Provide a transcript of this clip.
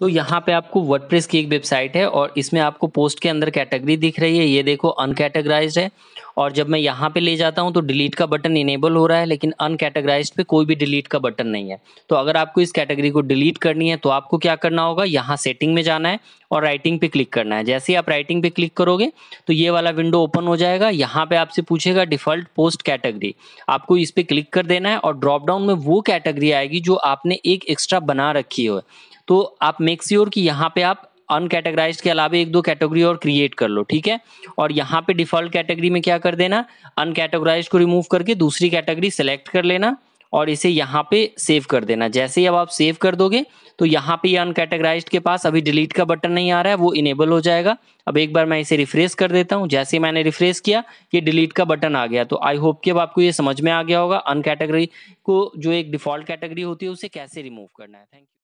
तो यहाँ पे आपको वर्डप्रेस की एक वेबसाइट है और इसमें आपको पोस्ट के अंदर कैटेगरी दिख रही है ये देखो अनकैटेगराइज है और जब मैं यहाँ पे ले जाता हूँ तो डिलीट का बटन इनेबल हो रहा है लेकिन अनकैटेगराइज पे कोई भी डिलीट का बटन नहीं है तो अगर आपको इस कैटेगरी को डिलीट करनी है तो आपको क्या करना होगा यहाँ सेटिंग में जाना है और राइटिंग पे क्लिक करना है जैसे ही आप राइटिंग पे क्लिक करोगे तो ये वाला विंडो ओपन हो जाएगा यहाँ पे आपसे पूछेगा डिफॉल्ट पोस्ट कैटेगरी आपको इस पर क्लिक कर देना है और ड्रॉप डाउन में वो कैटेगरी आएगी जो आपने एक एक्स्ट्रा बना रखी हो तो आप मेक श्योर sure कि यहाँ पे आप अनकैटेगराइज के अलावा एक दो कैटेगरी और क्रिएट कर लो ठीक है और यहाँ पे डिफॉल्ट कैटेगरी में क्या कर देना अनकैटेगराइज को रिमूव करके दूसरी कैटेगरी सेलेक्ट कर लेना और इसे यहाँ पे सेव कर देना जैसे ही अब आप सेव कर दोगे तो यहाँ पे यह अनकैटेगराइज के पास अभी डिलीट का बटन नहीं आ रहा है वो इनेबल हो जाएगा अब एक बार मैं इसे रिफ्रेश कर देता हूँ जैसे मैंने रिफ्रेश किया ये डिलीट का बटन आ गया तो आई होप कि अब आपको ये समझ में आ गया होगा अनकैटेगरी को जो एक डिफॉल्ट कैटेगरी होती है उसे कैसे रिमूव करना है थैंक यू